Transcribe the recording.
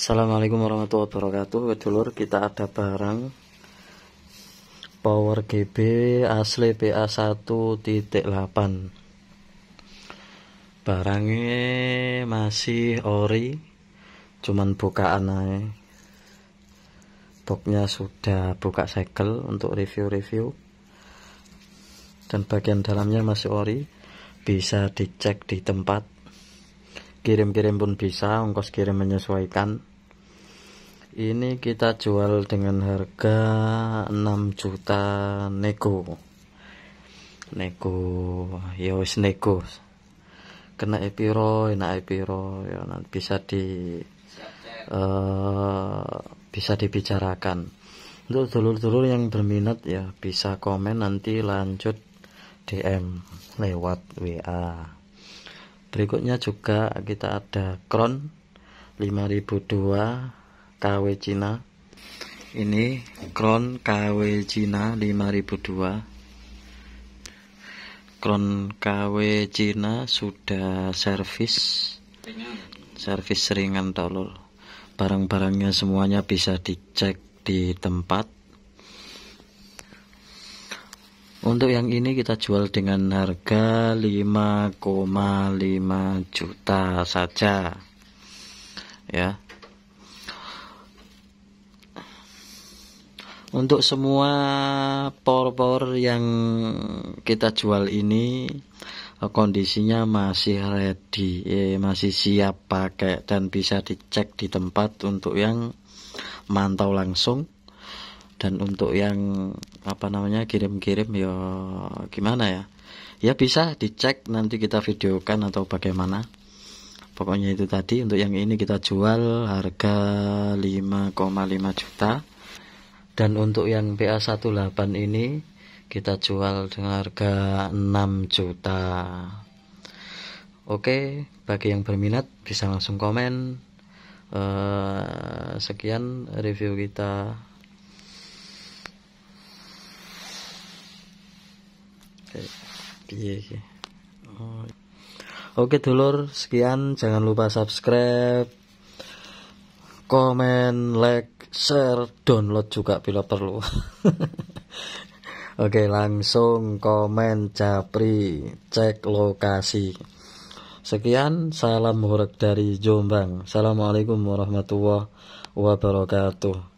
Assalamualaikum warahmatullahi wabarakatuh Dulur kita ada barang Power GB asli pa 18 Barangnya masih ori Cuman bukaan aja Boxnya sudah buka segel untuk review-review Dan bagian dalamnya masih ori Bisa dicek di tempat Kirim-kirim pun bisa, ongkos kirim menyesuaikan ini kita jual dengan harga 6 juta nego nego ya wis nego kena epiro enak epiro ya nanti bisa di uh, bisa dibicarakan untuk dulur-dulur yang berminat ya bisa komen nanti lanjut DM lewat WA berikutnya juga kita ada Kron 5002 KW Cina ini kron KW Cina 5002 kron KW Cina sudah servis servis seringan tolol barang-barangnya semuanya bisa dicek di tempat untuk yang ini kita jual dengan harga 5,5 juta saja ya untuk semua power-power yang kita jual ini eh, kondisinya masih ready eh, masih siap pakai dan bisa dicek di tempat untuk yang mantau langsung dan untuk yang apa namanya kirim-kirim ya gimana ya ya bisa dicek nanti kita videokan atau bagaimana pokoknya itu tadi untuk yang ini kita jual harga 5,5 juta dan untuk yang PA18 ini kita jual dengan harga 6 juta oke bagi yang berminat bisa langsung komen uh, sekian review kita Oke, iya, iya. Oke dulur, sekian jangan lupa subscribe, komen, like share download juga bila perlu oke langsung komen capri, cek lokasi sekian salam huruf dari Jombang assalamualaikum warahmatullahi wabarakatuh